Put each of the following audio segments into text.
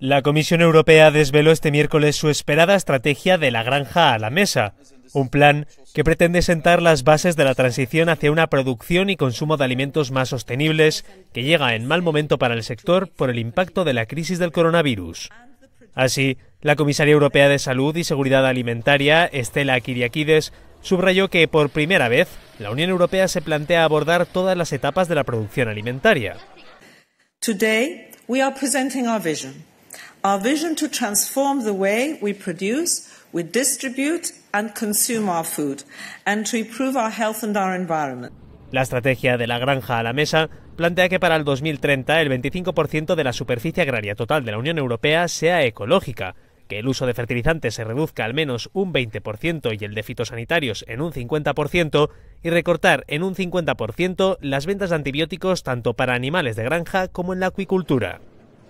La Comisión Europea desveló este miércoles su esperada estrategia de la granja a la mesa, un plan que pretende sentar las bases de la transición hacia una producción y consumo de alimentos más sostenibles, que llega en mal momento para el sector por el impacto de la crisis del coronavirus. Así, la comisaria europea de Salud y Seguridad Alimentaria, Estela Kiriakides, subrayó que por primera vez la Unión Europea se plantea abordar todas las etapas de la producción alimentaria vision to transform the way we produce, distribute and consume our food and to improve our health and our environment. La estrategia de la granja a la mesa plantea que para el 2030 el 25% de la superficie agraria total de la Unión Europea sea ecológica, que el uso de fertilizantes se reduzca al menos un 20% y el de fitosanitarios en un 50% y recortar en un 50% las ventas de antibióticos tanto para animales de granja como en la acuicultura.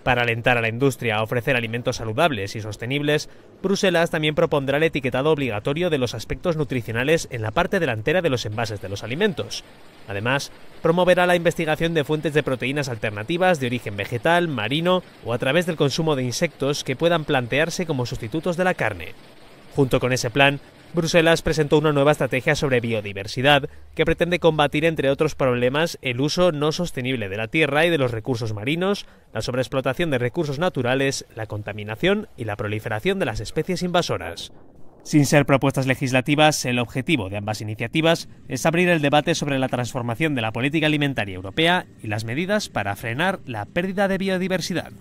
Para alentar a la industria a ofrecer alimentos saludables y sostenibles, Bruselas también propondrá el etiquetado obligatorio de los aspectos nutricionales en la parte delantera de los envases de los alimentos. Además, promoverá la investigación de fuentes de proteínas alternativas de origen vegetal, marino o a través del consumo de insectos que puedan plantearse como sustitutos de la carne. Junto con ese plan, Bruselas presentó una nueva estrategia sobre biodiversidad que pretende combatir, entre otros problemas, el uso no sostenible de la tierra y de los recursos marinos, la sobreexplotación de recursos naturales, la contaminación y la proliferación de las especies invasoras. Sin ser propuestas legislativas, el objetivo de ambas iniciativas es abrir el debate sobre la transformación de la política alimentaria europea y las medidas para frenar la pérdida de biodiversidad.